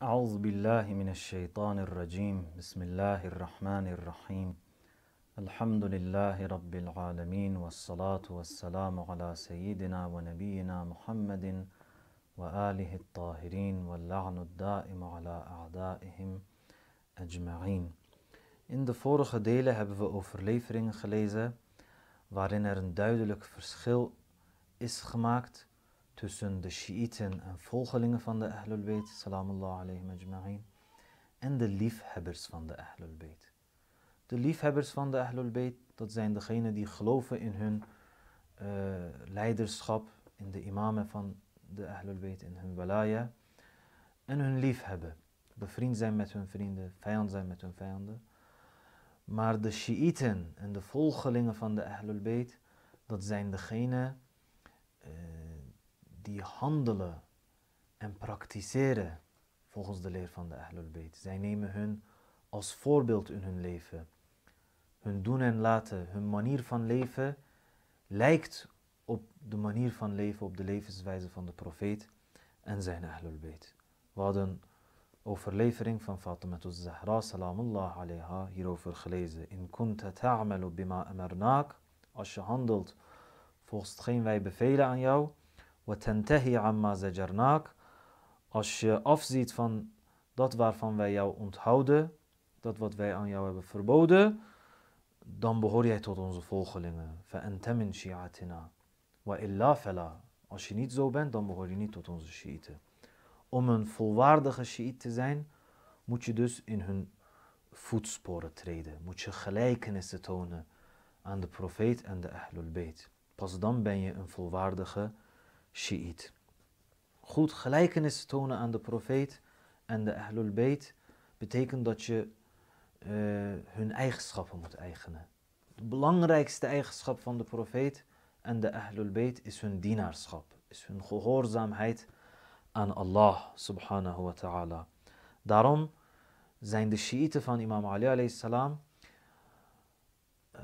أعوذ بالله من الشيطان الرجيم بسم الله الرحمن الرحيم الحمد لله رب العالمين والصلاة والسلام على سيدنا ونبينا محمد وآله الطاهرين واللعن الدائم على أعدائهم أجمعين In de vorige delen hebben we overleveringen gelezen waarin er een duidelijk verschil is gemaakt tussen de Shiiten en volgelingen van de Ahlul Bayt, salamullah alayhim ajma'in, en de liefhebbers van de Ahlul Bayt. De liefhebbers van de Ahlul Bayt, dat zijn degenen die geloven in hun eh, leiderschap, in de imamen van de Ahlul Bayt, in hun walaya, en hun liefhebben. Bevriend zijn met hun vrienden, vijand zijn met hun vijanden. Maar de Shiiten en de volgelingen van de Ahlul Bayt, dat zijn degenen die handelen en praktiseren volgens de leer van de Ahlul Bayt. Zij nemen hun als voorbeeld in hun leven. Hun doen en laten, hun manier van leven lijkt op de manier van leven, op de levenswijze van de profeet en zijn Ahlul Bayt. We hadden overlevering van Fatima Zahra salamullah alayha hierover gelezen. In kunta bima amarnaak, als je handelt volgens hetgeen wij bevelen aan jou, وَتَنْتَهِي عَمَّا زَجَرْنَاك Als je afziet van dat waarvan wij jou onthouden, dat wat wij aan jou hebben verboden, dan behoor jij tot onze volgelingen. فَأَنْتَ مِنْ شِيَعَتِنَا Als je niet zo bent, dan behoor je niet tot onze Shiiten. Om een volwaardige Shiit te zijn, moet je dus in hun voetsporen treden. Moet je gelijkenissen tonen aan de profeet en de Ahlul Bayt. Pas dan ben je een volwaardige Shi'it. Goed gelijkenis tonen aan de profeet en de Ahlul Bayt betekent dat je eh, hun eigenschappen moet eigenen. De belangrijkste eigenschap van de profeet en de Ahlul Bayt is hun dienaarschap, is hun gehoorzaamheid aan Allah subhanahu wa ta'ala. Daarom zijn de Shiiten van imam Ali alayhi salam eh,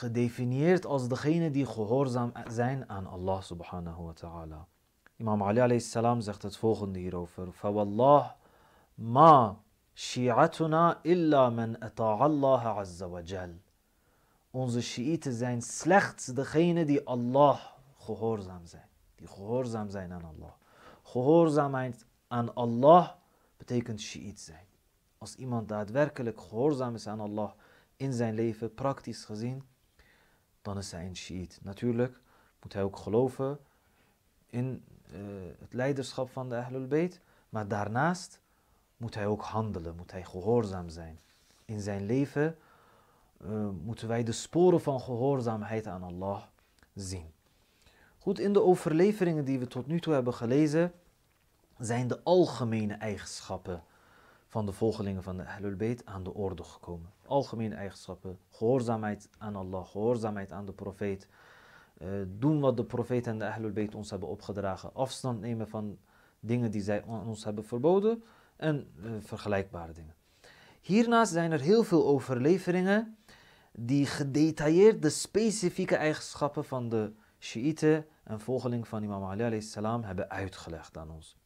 gedefinieerd als degene die gehoorzaam zijn aan Allah subhanahu wa ta'ala. Imam Ali alayhi salam zegt het volgende hierover. Fawallah ma shi'atuna illa man Allah azza wa jal. Onze shiiten zijn slechts degene die Allah gehoorzaam zijn. Die gehoorzaam zijn aan Allah. Gehoorzaamheid aan Allah betekent shiit zijn. Als iemand daadwerkelijk gehoorzaam is aan Allah in zijn leven, praktisch gezien, dan is hij een Shiit. Natuurlijk moet hij ook geloven in eh, het leiderschap van de Ahlul Bayt, maar daarnaast moet hij ook handelen, moet hij gehoorzaam zijn. In zijn leven eh, moeten wij de sporen van gehoorzaamheid aan Allah zien. Goed, in de overleveringen die we tot nu toe hebben gelezen, zijn de algemene eigenschappen van de volgelingen van de Ahlul Bayt aan de orde gekomen. Algemene eigenschappen, gehoorzaamheid aan Allah, gehoorzaamheid aan de profeet. Eh, doen wat de profeet en de Ahlul Bayt ons hebben opgedragen. Afstand nemen van dingen die zij ons hebben verboden en eh, vergelijkbare dingen. Hiernaast zijn er heel veel overleveringen die gedetailleerd de specifieke eigenschappen van de Shiite en volgeling van Imam Ali salam hebben uitgelegd aan ons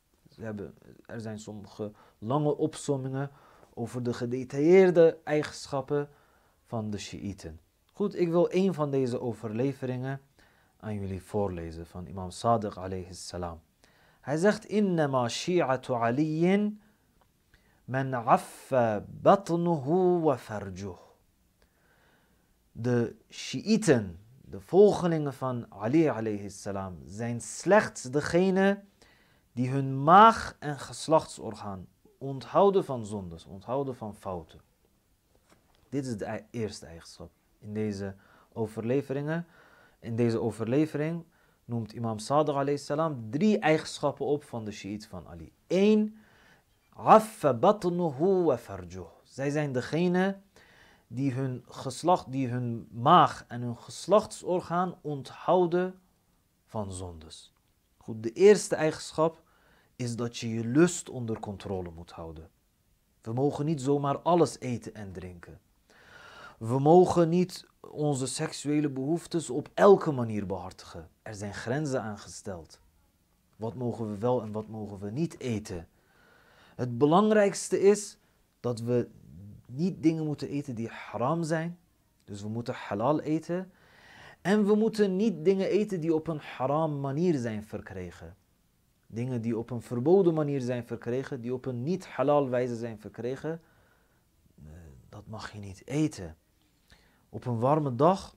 hebben. Er zijn sommige lange opsommingen over de gedetailleerde eigenschappen van de Shiiten. Goed, ik wil een van deze overleveringen aan jullie voorlezen van imam Sadiq alayhi salam. Hij zegt, innama shi'atu aliyin men affa batnuhu wa farjuh. De Shiiten, de volgelingen van Ali alayhi salam, zijn slechts degene die hun maag en geslachtsorgaan onthouden van zondes, onthouden van fouten. Dit is de eerste eigenschap. In deze overleveringen, in deze overlevering noemt imam Sadr salam drie eigenschappen op van de Shiite van Ali. Eén, affa batnuhu wa farjuh. Zij zijn degene die hun geslacht, die hun maag en hun geslachtsorgaan onthouden van zondes. De eerste eigenschap is dat je je lust onder controle moet houden. We mogen niet zomaar alles eten en drinken. We mogen niet onze seksuele behoeftes op elke manier behartigen. Er zijn grenzen aangesteld. Wat mogen we wel en wat mogen we niet eten? Het belangrijkste is dat we niet dingen moeten eten die haram zijn. Dus we moeten halal eten en we moeten niet dingen eten die op een haram manier zijn verkregen. Dingen die op een verboden manier zijn verkregen, die op een niet halal wijze zijn verkregen, eh, dat mag je niet eten. Op een warme dag,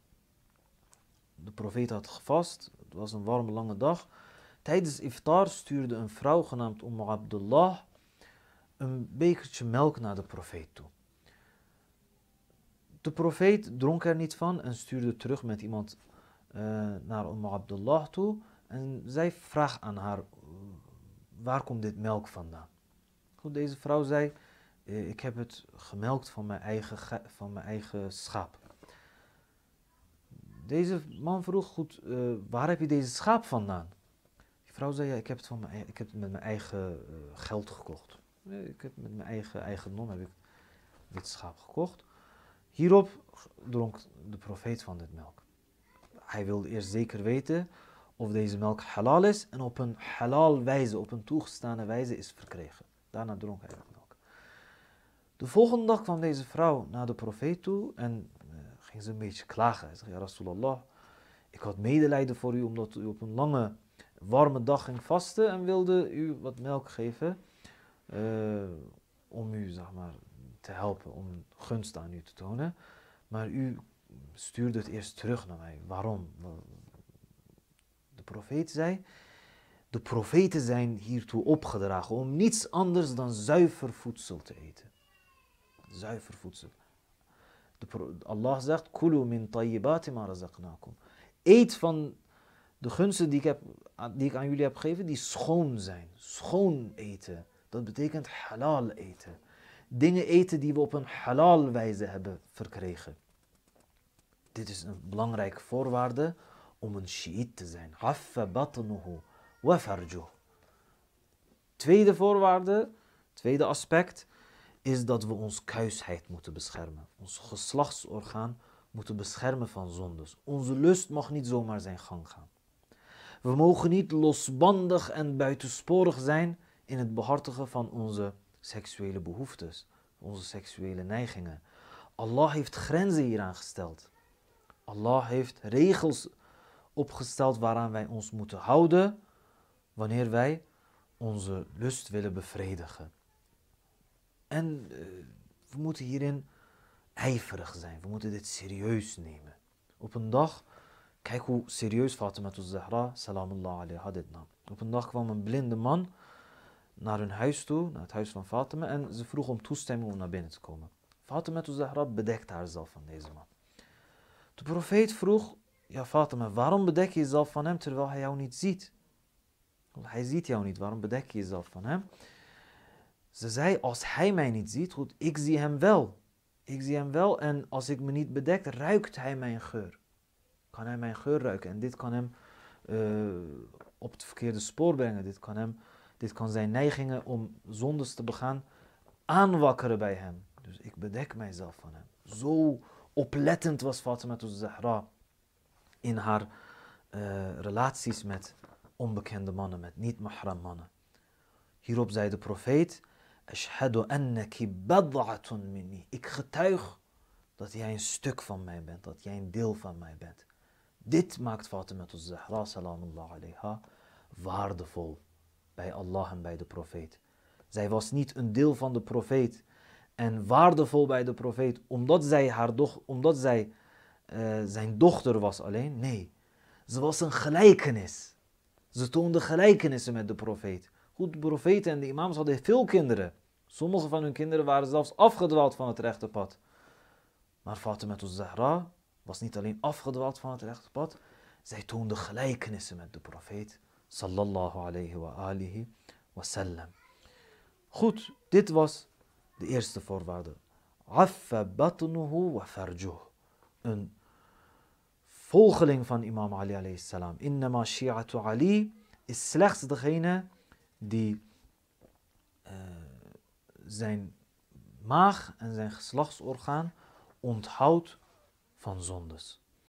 de profeet had gevast, het was een warme lange dag. Tijdens iftar stuurde een vrouw genaamd Umm Abdullah een bekertje melk naar de profeet toe. De profeet dronk er niet van en stuurde terug met iemand eh, naar Umm Abdullah toe. En zij vraagt aan haar, waar komt dit melk vandaan? Goed, deze vrouw zei, eh, ik heb het gemelkt van mijn eigen, van mijn eigen schaap. Deze man vroeg, goed, eh, waar heb je deze schaap vandaan? Die vrouw zei, ja, ik heb het, van mijn, e-, ik heb het met mijn eigen geld gekocht. Ik heb met mijn eigen nom heb ik dit schaap gekocht. Hierop dronk de profeet van dit melk. Hij wilde eerst zeker weten of deze melk halal is en op een halal wijze, op een toegestane wijze is verkregen. Daarna dronk hij dat melk. De volgende dag kwam deze vrouw naar de profeet toe en eh, ging ze een beetje klagen. Hij zei, ja Rasulallah, ik had medelijden voor u omdat u op een lange, warme dag ging vasten en wilde u wat melk geven eh, om u, zeg maar, te helpen om gunst aan u te tonen, maar u stuurde het eerst terug naar mij. Waarom? De profeet zei, de profeten zijn hiertoe opgedragen om niets anders dan zuiver voedsel te eten. Zuiver voedsel. Allah zegt, kulu min tayyibati ma Eet van de gunsten die ik, heb, die ik aan jullie heb gegeven, die schoon zijn. Schoon eten. Dat betekent halal eten dingen eten die we op een halal wijze hebben verkregen. Dit is een belangrijke voorwaarde om een Shiite te zijn. Haffa batnuhu wa farjuh. Tweede voorwaarde, tweede aspect, is dat we ons kuisheid moeten beschermen. Ons geslachtsorgaan moeten beschermen van zondes. Onze lust mag niet zomaar zijn gang gaan. We mogen niet losbandig en buitensporig zijn in het behartigen van onze seksuele behoeftes, onze seksuele neigingen. Allah heeft grenzen hieraan gesteld. Allah heeft regels opgesteld waaraan wij ons moeten houden wanneer wij onze lust willen bevredigen. En eh, we moeten hierin ijverig zijn, we moeten dit serieus nemen. Op een dag, kijk hoe serieus Fatima Zahra, salamullah alayha, dit nam. Op een dag kwam een blinde man naar hun huis toe, naar het huis van Fatima, en ze vroeg om toestemming om naar binnen te komen. Fatima bedekt haar haarzelf van deze man. De profeet vroeg, ja Fatima, waarom bedek je jezelf van hem terwijl hij jou niet ziet? hij ziet jou niet, waarom bedek je jezelf van hem? Ze zei, als hij mij niet ziet, goed, ik zie hem wel. Ik zie hem wel en als ik me niet bedek, ruikt hij mijn geur. Kan hij mijn geur ruiken en dit kan hem eh, op het verkeerde spoor brengen. Dit kan hem dit kan zijn neigingen om zondes te begaan aanwakkeren bij hem. Dus ik bedek mijzelf van hem. Zo oplettend was Fatima Zahra in haar eh, relaties met onbekende mannen, met niet-mahram mannen. Hierop zei de profeet, Ashhadu annaki bad'atun minni. Ik getuig dat jij een stuk van mij bent, dat jij een deel van mij bent. Dit maakt Fatima Zahra, salamullah alayha, waardevol bij Allah en bij de profeet. Zij was niet een deel van de profeet en waardevol bij de profeet omdat zij, haar doch, omdat zij eh, zijn dochter was alleen. Nee, ze was een gelijkenis. Ze toonde gelijkenissen met de profeet. Goed, de profeten en de imams hadden veel kinderen. Sommige van hun kinderen waren zelfs afgedwaald van het rechte pad. Maar Fatima al-Zahra was niet alleen afgedwaald van het rechte pad, zij toonde gelijkenissen met de profeet Sallallahu alayhi wa alihi wa sallam. Goed, dit was de eerste voorwaarde. Affa batnuhu wa farjuh. Een volgeling van imam Ali alayhi salam. Innama Ali is slechts degene die eh, zijn maag en zijn geslachtsorgaan onthoudt van zondes.